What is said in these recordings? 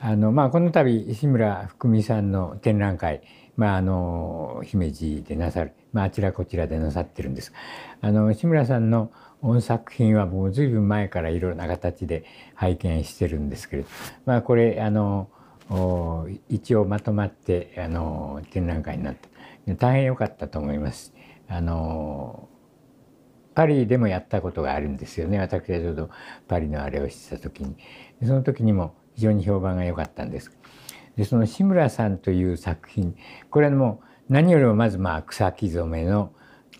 あのまあ、この度志村福美さんの展覧会、まあ、あの姫路でなさる、まあ、あちらこちらでなさってるんですあの志村さんの作品はもう随分前からいろんな形で拝見してるんですけれど、まあ、これあの一応まとまってあの展覧会になって大変良かったと思います。あのパリでもやったことがあるんですよね私がちょうどパリのあれをしてた時にその時にも非常に評判が良かったんです。でその志村さんという作品これはもう何よりもまずまあ草木染めの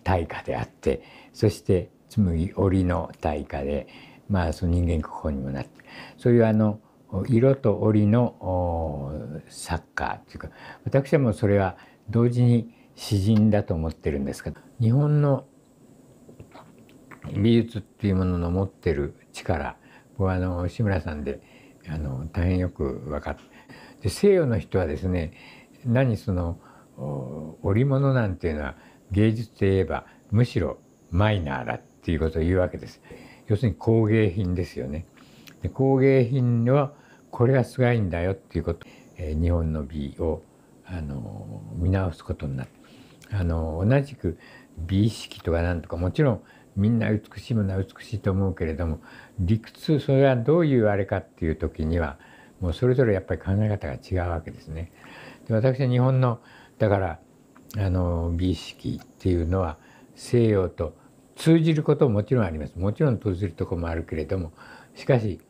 大家であってそして紡ぎ織の大家で、まあ、その人間国宝にもなってそういうあの色と織の作家というか私はもうそれは同時に詩人だと思ってるんですけど日本の美術っていうものの持ってる力僕はあの志村さんであの大変よく分かって西洋の人はですね何その織物なんていうのは芸術といえばむしろマイナーだっていうことを言うわけです。要するに工芸品ですよね。で工芸品はこれがすごいんだよっていうこと、えー、日本の美をあの見直すことになってあの同じく美意識とかなんとかもちろんみんな美しいものは美しいと思うけれども理屈それはどういうあれかっていう時にはもうそれぞれやっぱり考え方が違うわけですね。で私は日本のだからあの美意識っていうのは西洋と通じることももちろんありますもちろん通じるとこもあるけれどもしかし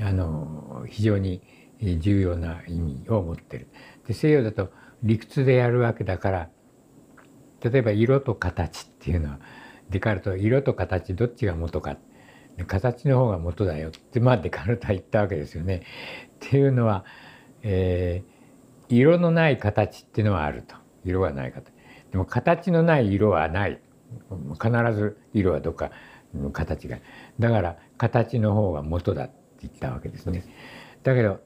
あの非常に重要な意味を持ってる。で西洋だと理屈でやるわけだから例えば色と形っていうのはデカルト色と形どっちが元か形の方が元だよってまあデカルトは言ったわけですよね。っていうのは、えー、色のない形っていうのはあると色はない形でも形のない色はない必ず色はどっか形がだから形の方が元だって言ったわけですね。だけど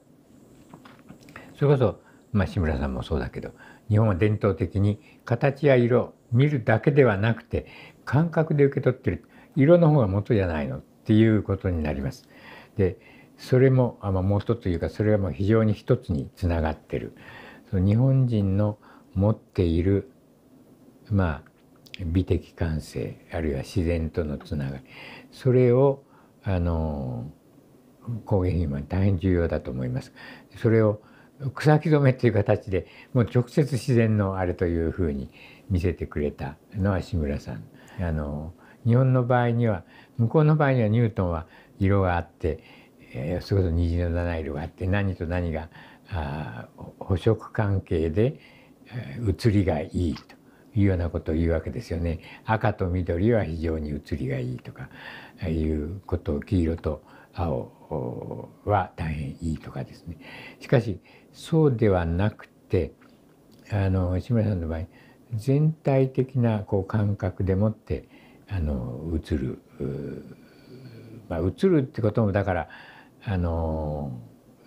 それこそ、まあ、志村さんもそうだけど日本は伝統的に形や色見るだけではなくて感覚で受け取ってる色の方が元じゃないのっていうことになります。でそれもあ元というかそれはもう非常に一つにつながってる。その日本人の持っているまあ美的感性あるいは自然とのつながりそれをあの工芸品は大変重要だと思います。それを草木染めという形でもう直接自然のあれというふうに見せてくれたのは志村さんあの日本の場合には向こうの場合にはニュートンは色があって、えー、それこそ虹の七色があって何と何があ補色関係で、えー、写りがいいというようなことを言うわけですよね。赤と緑は非常に写りがいいとかいうことを黄色と青は大変いいとかですね。しかしそうではなくてあの志村さんの場合全体的なこう感覚でもってあの映る、まあ、映るってこともだからあの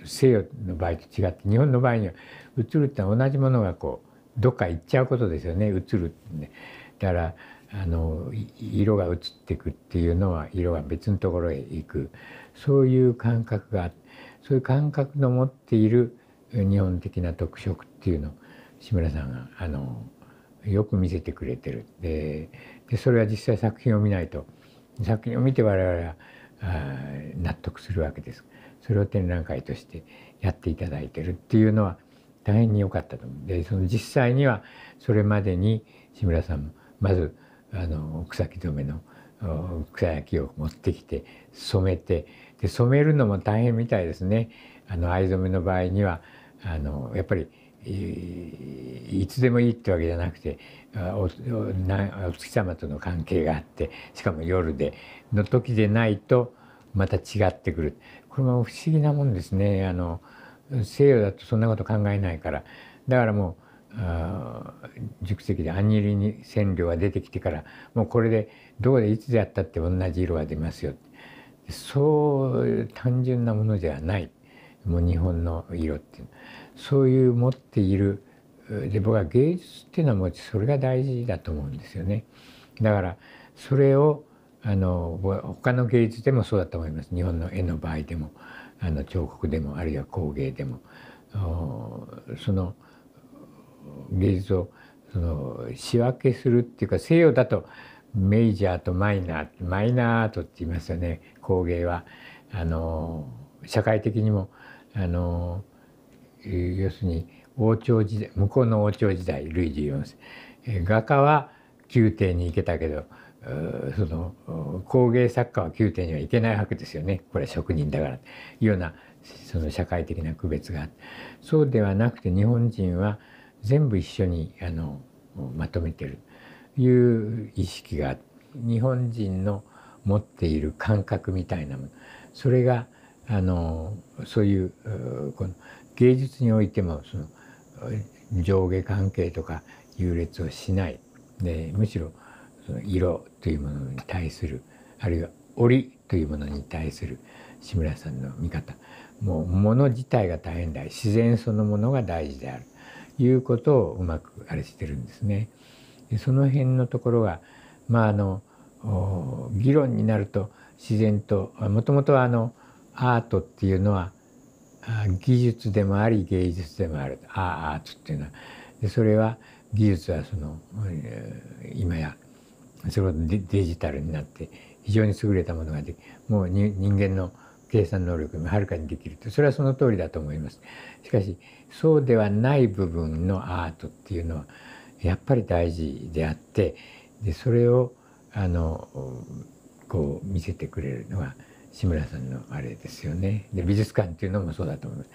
西洋の場合と違って日本の場合には映るってのは同じものがこうどっか行っちゃうことですよね映るってね。だからあの色が映っていくっていうのは色が別のところへ行くそういう感覚がそういう感覚の持っている日本的な特色っていうのを志村さんがあのよく見せてくれてるででそれは実際作品を見ないと作品を見て我々はあ納得するわけですそれを展覧会としてやっていただいてるっていうのは大変に良かったと思うでその実際にはそれまでに志村さんもまずあの草木染めの草焼きを持ってきて染めてで染めるのも大変みたいですね。あの藍染めの場合にはあのやっぱりいつでもいいってわけじゃなくてお月様との関係があってしかも夜での時でないとまた違ってくるこれも不思議なもんですねあの西洋だとそんなこと考えないからだからもう熟石でアンニリに染料が出てきてからもうこれでどこでいつであったって同じ色が出ますよそう単純なものじゃない。もう日本の色っていうそういう持っているで僕は芸術っていうのはもうそれが大事だと思うんですよね。だからそれをあの他の芸術でもそうだと思います日本の絵の場合でもあの彫刻でもあるいは工芸でもその芸術をその仕分けするっていうか西洋だとメジャーとマイナーマイナーアートって言いますよね工芸はあの社会的にもあの要するに王朝時代向こうの王朝時代ルイ14世画家は宮廷に行けたけどその工芸作家は宮廷には行けないわけですよねこれは職人だからというようなその社会的な区別があってそうではなくて日本人は全部一緒にあのまとめてるいう意識が日本人の持っている感覚みたいなものそれがあのそういうこの芸術においてもその上下関係とか優劣をしないでむしろその色というものに対するあるいは織というものに対する志村さんの見方もう物自体が大変だ自然そのものが大事であるいうことをうまくあれしてるんですね。でその辺のところがまああの議論になると自然ともともとはあのアートっていうのは技術でもあり芸術でもあるアートっていうのはでそれは技術はその今やそれほどデジタルになって非常に優れたものができもう人間の計算能力もはるかにできるとそれはその通りだと思います。しかしそうではない部分のアートっていうのはやっぱり大事であってでそれをあのこう見せてくれるのが志村さんのあれですよねで美術館っていうのもそうだと思います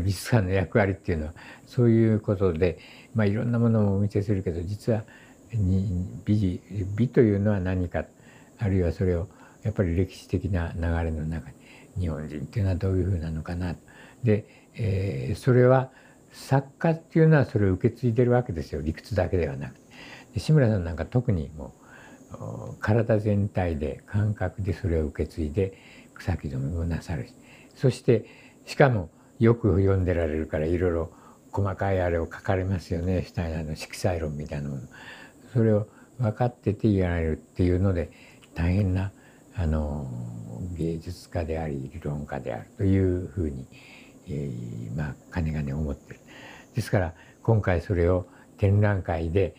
美術館の役割っていうのはそういうことで、まあ、いろんなものもお見せするけど実は美美というのは何かあるいはそれをやっぱり歴史的な流れの中に日本人っていうのはどういうふうなのかなで、えー、それは作家っていうのはそれを受け継いでるわけですよ理屈だけではなくて。で志村さんなんか特にもう体全体で感覚でそれを受け継いで草木染めもなさるしそしてしかもよく読んでられるからいろいろ細かいあれを書かれますよねシュタイナーの色彩論みたいなものそれを分かっててやられるっていうので大変なあの芸術家であり理論家であるというふうに、えー、まあ金がね思ってる。ですから今回それを展覧会で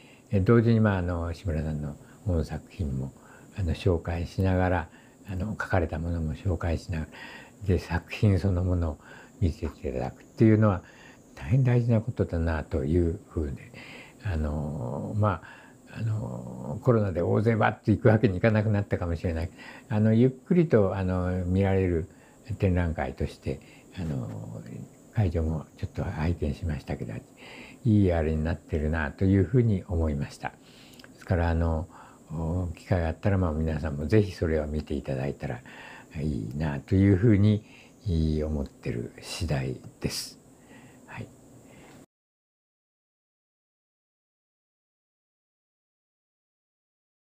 同時にまああの志村さんの本作品もあの紹介しながらあの書かれたものも紹介しながらで作品そのものを見せていただくっていうのは大変大事なことだなというふうであのまああのコロナで大勢バッと行くわけにいかなくなったかもしれないあのゆっくりとあの見られる展覧会としてあの会場もちょっと拝見しましたけどいいあれになってるなというふうに思いました。ですからあの機会があったらまあ皆さんも是非それは見ていただいたらいいなというふうに思ってる次第です。